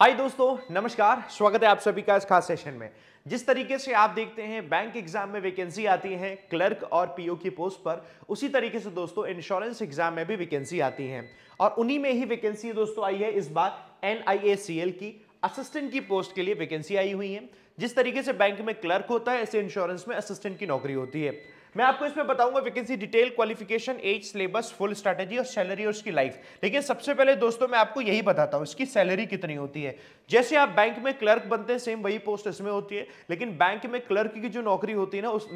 हाय दोस्तों नमस्कार स्वागत है आप सभी का इस खास सेशन में जिस तरीके से आप देखते हैं बैंक एग्जाम में वैकेंसी आती है क्लर्क और पीओ की पोस्ट पर उसी तरीके से दोस्तों इंश्योरेंस एग्जाम में भी वैकेंसी आती है और उन्हीं में ही वैकेंसी दोस्तों आई है इस बार एन की असिस्टेंट की पोस्ट के लिए वैकेंसी आई हुई है जिस तरीके से बैंक में क्लर्क होता है ऐसे इंश्योरेंस में असिस्टेंट की नौकरी होती है मैं आपको इसमें बताऊंगा vacancy detail qualification age syllabus full strategy और सैलरी और उसकी लाइफ लेकिन सबसे पहले दोस्तों मैं आपको यही बताता हूँ इसकी सैलरी कितनी होती है जैसे आप बैंक में क्लर्क बनते हैं सेम वही पोस्ट इसमें होती है लेकिन बैंक में क्लर्क की जो नौकरी होती है ना उस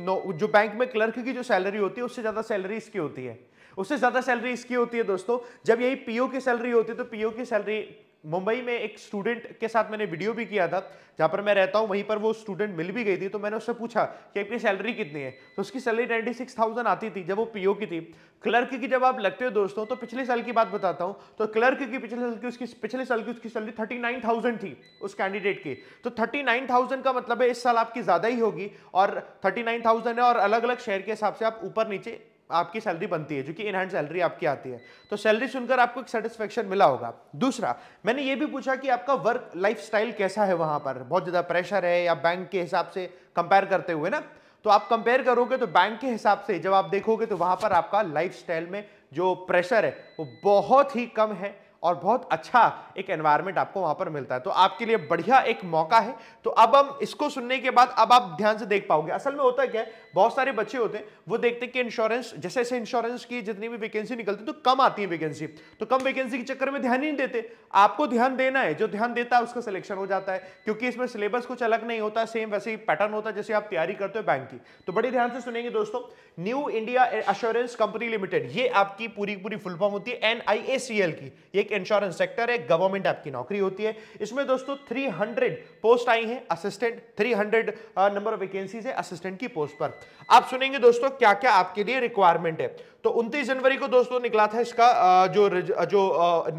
जो बैंक में क्लर्क की जो सैलरी होती है उससे ज़्यादा सैलरी इसकी होती है उससे ज़्यादा सैलरी इसकी होती है दोस्तों जब यही पीओ की सैलरी होती है तो पीओ की सैलरी मुंबई में एक स्टूडेंट के साथ मैंने वीडियो भी किया था जहाँ पर मैं रहता हूँ वहीं पर वो स्टूडेंट मिल भी गई थी तो मैंने उससे पूछा कि आपकी सैलरी कितनी है तो उसकी सैलरी नाइन्टी सिक्स थाउजेंड आती थी जब वो पीओ की थी क्लर्क की जब आप लगते हो दोस्तों तो पिछले साल की बात बताता हूँ तो क्लर्क की पिछले साल की उसकी पिछले साल की उसकी सैलरी थर्टी नाइन थाउजेंड थी उस कैंडिडेट की तो थर्टी नाइन थाउजेंड का मतलब है इस साल आपकी ज़्यादा ही होगी और थर्टी नाइन थाउजेंड है और अलग अलग शहर के हिसाब से आप ऊपर नीचे आपकी सैलरी बनती है जो कि इन हैंड सैलरी आपकी आती है तो सैलरी सुनकर आपको एक सेटिस्फेक्शन मिला होगा दूसरा मैंने ये भी पूछा कि आपका वर्क लाइफ कैसा है वहाँ पर बहुत ज़्यादा प्रेशर है या बैंक के हिसाब से कंपेयर करते हुए ना तो आप कंपेयर करोगे तो बैंक के हिसाब से जब आप देखोगे तो वहाँ पर आपका लाइफ में जो प्रेशर है वो बहुत ही कम है और बहुत अच्छा एक एनवायरनमेंट आपको वहां पर मिलता है तो आपके लिए बढ़िया एक मौका है तो अब हम इसको सुनने के बाद अब आप ध्यान से देख पाओगे असल में होता है क्या है बहुत सारे बच्चे होते हैं वो देखते हैं कि इंश्योरेंस जैसे जैसे इंश्योरेंस की जितनी भी वैकेंसी निकलती है तो कम आती है वैकेंसी तो कम वैकेंसी के चक्कर में ध्यान ही नहीं देते आपको ध्यान देना है जो ध्यान देता है उसका सिलेक्शन हो जाता है क्योंकि इसमें सिलेबस कुछ अलग नहीं होता सेम वैसे ही पैटर्न होता है जैसे आप तैयारी करते हो बैंक की तो बड़े ध्यान से सुनेंगे दोस्तों New India Assurance company limited ये आपकी पूरी पूरी फुल फॉर्म होती है एन की ये एक इंश्योरेंस सेक्टर है गवर्नमेंट आपकी नौकरी होती है इसमें दोस्तों 300 पोस्ट आई हैं असिस्टेंट 300 नंबर ऑफ वैकेंसीज है असिस्टेंट की पोस्ट पर आप सुनेंगे दोस्तों क्या क्या आपके लिए रिक्वायरमेंट है तो 29 जनवरी को दोस्तों निकला था इसका जो जो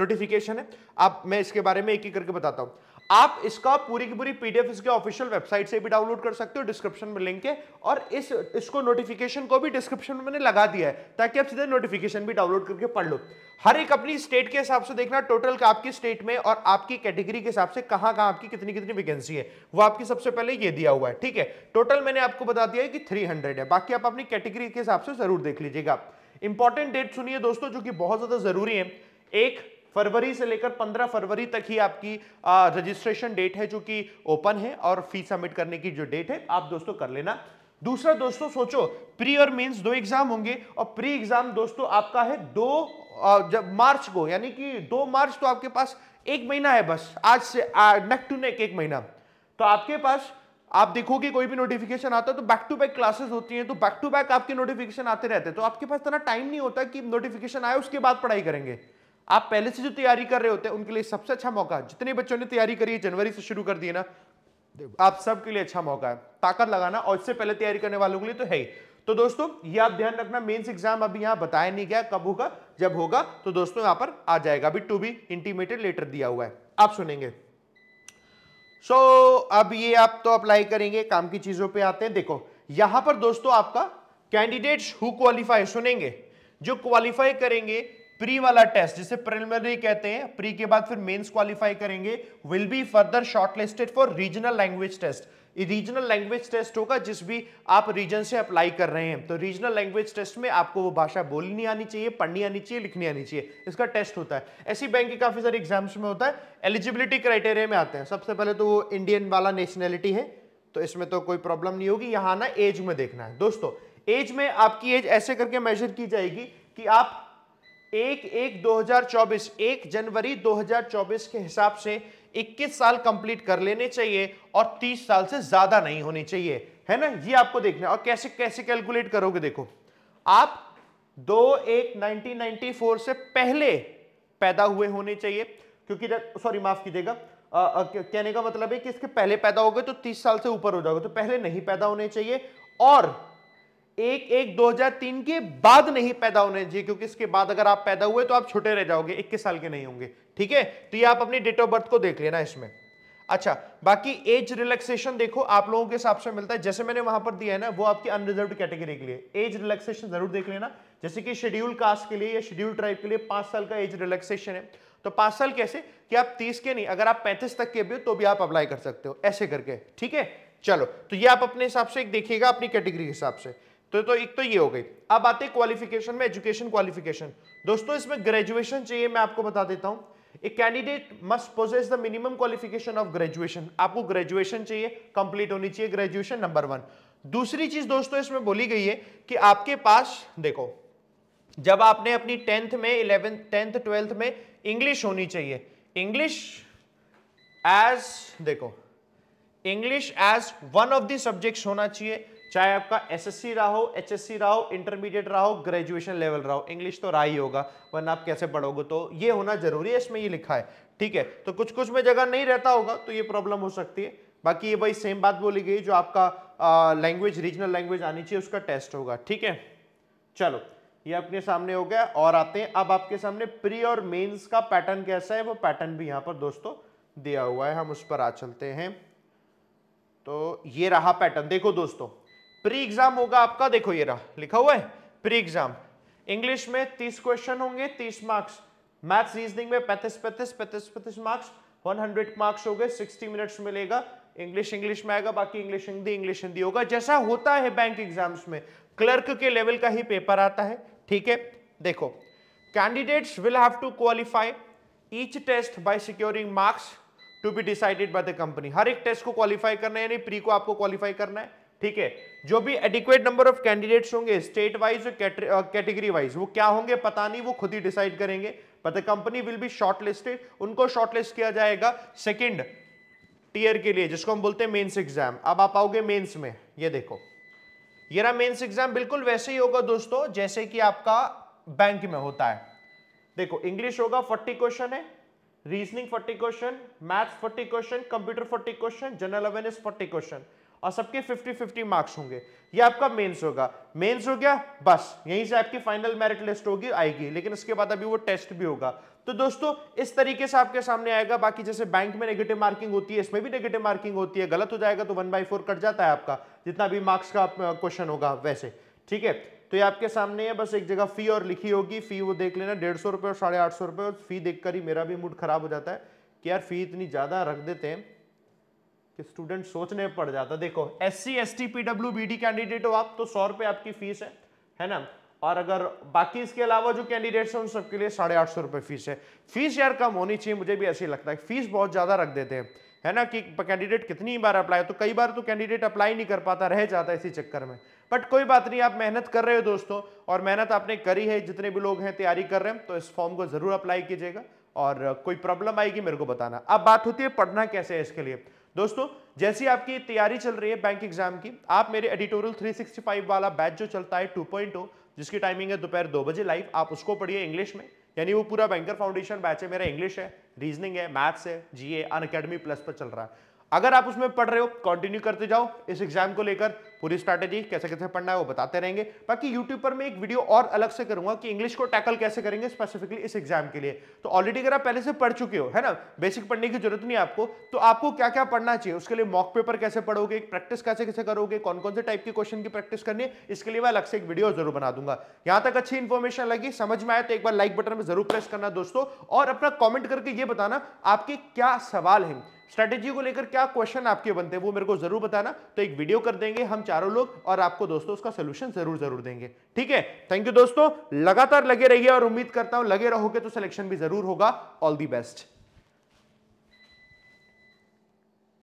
नोटिफिकेशन है आप मैं इसके बारे में एक एक करके बताता हूं आप इसका पूरी की पूरी पीडीएफ इसके ऑफिशियल वेबसाइट से भी डाउनलोड कर सकते हो डिस्क्रिप्शन में लिंक है और इस इसको नोटिफिकेशन को भी डिस्क्रिप्शन में मैंने लगा दिया है ताकि आप सीधे नोटिफिकेशन भी डाउनलोड करके पढ़ लो हर एक अपनी स्टेट के हिसाब से देखना टोटल का आपकी स्टेट में और आपकी कैटेगरी के हिसाब से कहां कहां आपकी कितनी कितनी वैकेंसी है वो आपकी सबसे पहले ये दिया हुआ है ठीक है टोटल मैंने आपको बता दिया है कि 300 है बाकी आप अपनी कैटेगरी के हिसाब से जरूर देख लीजिएगा इंपॉर्टेंट डेट सुनिए दोस्तों जो कि बहुत ज्यादा जरूरी है एक फरवरी से लेकर 15 फरवरी तक ही आपकी रजिस्ट्रेशन डेट है जो कि ओपन है और फी सबमिट करने की जो डेट है आप दोस्तों कर लेना दूसरा दोस्तों सोचो प्री और मेंस दो एग्जाम होंगे और प्री एग्जाम दोस्तों आपका है दो जब मार्च को यानी कि दो मार्च तो आपके पास एक महीना है बस आज से नेक टू नेक एक महीना तो आपके पास आप देखोगे कोई भी नोटिफिकेशन आता है तो बैक टू बैक क्लासेस होती हैं तो बैक टू बैक आपके नोटिफिकेशन आते रहते हैं तो आपके पास इतना टाइम नहीं होता कि नोटिफिकेशन आए उसके बाद पढ़ाई करेंगे आप पहले से जो तैयारी कर रहे होते हैं उनके लिए सबसे अच्छा मौका जितने बच्चों ने तैयारी करी है जनवरी से शुरू कर दी है ना आप सबके लिए अच्छा मौका है ताकत लगाना और इससे पहले तैयारी करने वालों के लिए तो है ही तो दोस्तों ये आप ध्यान रखना मेंस एग्जाम अभी यहां बताया नहीं गया कब होगा जब होगा तो दोस्तों यहां पर आ जाएगा अभी टू बी इंटीमेटेड लेटर दिया हुआ है आप सुनेंगे सो so, अब ये आप तो अप्लाई करेंगे काम की चीजों पे आते हैं देखो यहां पर दोस्तों आपका कैंडिडेट्स हु क्वालिफाई सुनेंगे जो क्वालिफाई करेंगे प्री वाला टेस्ट जिसे प्रिलिमिनरी कहते हैं प्री के बाद फिर मेंस क्वालिफाई करेंगे will be further shortlisted for regional language test regional language test होगा जिस भी आप रीजन से अप्लाई कर रहे हैं तो रीजनल लैंग्वेज टेस्ट में आपको वो भाषा बोलनी आनी चाहिए पढ़नी आनी चाहिए लिखनी आनी चाहिए इसका टेस्ट होता है ऐसी बैंक के काफ़ी सारे एग्जाम्स में होता है एलिजिबिलिटी क्राइटेरिया में आते हैं सबसे पहले तो वो इंडियन वाला नेशनैलिटी है तो इसमें तो कोई प्रॉब्लम नहीं होगी यहाँ ना एज में देखना है दोस्तों एज में आपकी एज ऐसे करके मेजर की जाएगी कि आप एक एक 2024 एक जनवरी 2024 के हिसाब से 21 साल कंप्लीट कर लेने चाहिए और 30 साल से ज्यादा नहीं होने चाहिए है ना ये आपको देखना है और कैसे कैसे कैलकुलेट करोगे देखो आप दो एक 1994 से पहले पैदा हुए होने चाहिए क्योंकि सॉरी माफ कीजिएगा कहने का मतलब है कि इसके पहले पैदा हो गए तो 30 साल से ऊपर हो जाओगे तो पहले नहीं पैदा होने चाहिए और एक एक 2003 के बाद नहीं पैदा होने चाहिए क्योंकि इसके बाद अगर आप पैदा हुए तो आप छोटे रह जाओगे इक्कीस साल के नहीं होंगे ठीक है तो ये आप अपनी डेट ऑफ बर्थ को देख लेना इसमें अच्छा बाकी एज रिलैक्सेशन देखो आप लोगों के हिसाब से मिलता है जैसे मैंने वहां पर दिया है ना वो आपकी अनरिजर्व कैटेगरी के लिए एज रिलैक्सेशन जरूर देख लेना जैसे कि शेड्यूल कास्ट के लिए या शेड्यूल ट्राइब के लिए पांच साल का एज रिलैक्सेशन है तो पांच साल कैसे कि आप तीस के नहीं अगर आप पैंतीस तक के भी हो तो भी आप अप्लाई कर सकते हो ऐसे करके ठीक है चलो तो ये आप अपने हिसाब से एक देखिएगा अपनी कैटेगरी के हिसाब से तो तो एक तो ये हो गई अब आते क्वालिफिकेशन में एजुकेशन क्वालिफिकेशन दोस्तों इसमें ग्रेजुएशन चाहिए मैं आपको बता देता हूं a candidate must possess the minimum qualification of graduation आपको ग्रेजुएशन चाहिए कंप्लीट होनी चाहिए ग्रेजुएशन नंबर वन दूसरी चीज दोस्तों इसमें बोली गई है कि आपके पास देखो जब आपने अपनी टेंथ में इलेवेंथ टेंथ ट्वेल्थ में इंग्लिश होनी चाहिए इंग्लिश एज देखो English as one of the subjects होना चाहिए चाहे आपका एसएससी रहा हो एचएससी रहा हो इंटरमीडिएट रहा हो ग्रेजुएशन लेवल रहा हो इंग्लिश तो रहा ही होगा वरना आप कैसे पढ़ोगे तो ये होना जरूरी है इसमें ये लिखा है ठीक है तो कुछ कुछ में जगह नहीं रहता होगा तो ये प्रॉब्लम हो सकती है बाकी ये भाई सेम बात बोली गई जो आपका लैंग्वेज रीजनल लैंग्वेज आनी चाहिए उसका टेस्ट होगा ठीक है चलो ये अपने सामने हो गया और आते हैं अब आपके सामने प्री और मेन्स का पैटर्न कैसा है वो पैटर्न भी यहाँ पर दोस्तों दिया हुआ है हम उस पर आ चलते हैं तो ये रहा पैटर्न देखो दोस्तों प्री एग्जाम होगा आपका देखो ये रहा लिखा हुआ है प्री एग्जाम इंग्लिश में तीस क्वेश्चन होंगे तीस मार्क्स मैथ्स रीजनिंग में पैंतीस पैंतीस पैंतीस पैंतीस मार्क्स वन हंड्रेड मार्क्स हो गए सिक्सटी मिनट्स मिलेगा इंग्लिश इंग्लिश में आएगा बाकी इंग्लिश हिंदी इंग्लिश हिंदी होगा जैसा होता है बैंक एग्जाम्स में क्लर्क के लेवल का ही पेपर आता है ठीक है देखो candidates will have to qualify each test by securing marks to be decided by the company हर एक टेस्ट को क्वालिफाई करना है यानी प्री को आपको क्वालिफाई करना है ठीक है जो भी एडिक्वेट नंबर ऑफ कैंडिडेट्स होंगे स्टेट वाइज और कैटेगरी वाइज वो क्या होंगे पता नहीं वो खुद ही डिसाइड करेंगे but the company will be shortlisted उनको शॉर्टलिस्ट किया जाएगा सेकेंड टीयर के लिए जिसको हम बोलते हैं मेन्स एग्जाम अब आप आओगे मेन्स में ये देखो ये रहा एग्जाम बिल्कुल वैसे ही होगा दोस्तों जैसे कि आपका बैंक में होता है देखो इंग्लिश होगा फोर्टी क्वेश्चन है reasoning forty question maths forty question computer forty question general awareness forty question और सबके 50 50 मार्क्स होंगे ये आपका मेंस होगा मेंस हो गया बस यहीं से आपकी फाइनल मेरिट लिस्ट होगी आएगी लेकिन इसके बाद अभी वो टेस्ट भी होगा तो दोस्तों इस तरीके से आपके सामने आएगा बाकी जैसे बैंक में नेगेटिव मार्किंग होती है इसमें भी नेगेटिव मार्किंग होती है गलत हो जाएगा तो वन बाई फोर कट जाता है आपका जितना भी मार्क्स का क्वेश्चन होगा वैसे ठीक है तो ये आपके सामने है बस एक जगह फी और लिखी होगी फी वो देख लेना डेढ़ सौ रुपये और साढ़े आठ सौ रुपये और फी देखकर ही मेरा भी मूड खराब हो जाता है कि यार फी इतनी ज़्यादा रख देते हैं कि स्टूडेंट सोचने पड़ जाता देखो S C S T P W B D candidate हो आप तो सौ रुपए आपकी फीस है है ना और अगर बाकी इसके अलावा जो कैंडिडेट्स हैं उन सबके लिए साढ़े आठ सौ रुपये फीस है फीस यार कम होनी चाहिए मुझे भी ऐसे ही लगता है फीस बहुत ज़्यादा रख देते हैं है ना कि कैंडिडेट कितनी बार अप्लाई तो कई बार तो कैंडिडेट अप्लाई नहीं कर पाता रह जाता है इसी चक्कर में बट कोई बात नहीं आप मेहनत कर रहे हो दोस्तों और मेहनत आपने करी है जितने भी लोग हैं तैयारी कर रहे हैं तो इस फॉर्म को ज़रूर अप्लाई कीजिएगा और कोई प्रॉब्लम आएगी मेरे को बताना अब बात होती है पढ़ना कैसे है इसके लिए दोस्तों जैसी आपकी तैयारी चल रही है बैंक एग्जाम की आप मेरे एडिटोरियल 365 वाला बैच जो चलता है 2.0 जिसकी टाइमिंग है दोपहर दो बजे लाइव आप उसको पढ़िए इंग्लिश में यानी वो पूरा बैंकर फाउंडेशन बैच है मेरा इंग्लिश है रीजनिंग है मैथ्स है जीए अन अकेडमी प्लस पर चल रहा है अगर आप उसमें पढ़ रहे हो कंटिन्यू करते जाओ इस एग्जाम को लेकर पूरी स्ट्रैटेजी कैसे कैसे पढ़ना है वो बताते रहेंगे बाकी यूट्यूब पर मैं एक वीडियो और अलग से करूंगा कि इंग्लिश को टैकल कैसे करेंगे स्पेसिफिकली इस एग्जाम के लिए तो ऑलरेडी अगर आप पहले से पढ़ चुके हो है ना बेसिक पढ़ने की जरूरत नहीं आपको तो आपको क्या क्या पढ़ना चाहिए उसके लिए मॉक पेपर कैसे पढ़ोगे प्रैक्टिस कैसे कैसे करोगे कौन कौन से टाइप के क्वेश्चन की प्रैक्टिस करनी है इसके लिए मैं अलग से एक वीडियो जरूर बना दूंगा यहां तक अच्छी इन्फॉर्मेशन लगी समझ में आए तो एक बार लाइक बटन में जरूर प्रेस करना दोस्तों और अपना कॉमेंट करके ये बताना आपके क्या सवाल है स्ट्रैटेजी को लेकर क्या क्वेश्चन आपके बनते हैं वो मेरे को जरूर बताना तो एक वीडियो कर देंगे हम चारों लोग और आपको दोस्तों उसका सोल्यूशन जरूर जरूर देंगे ठीक है थैंक यू दोस्तों लगातार लगे रहिए और उम्मीद करता हूं लगे रहोगे तो सिलेक्शन भी जरूर होगा ऑल दी बेस्ट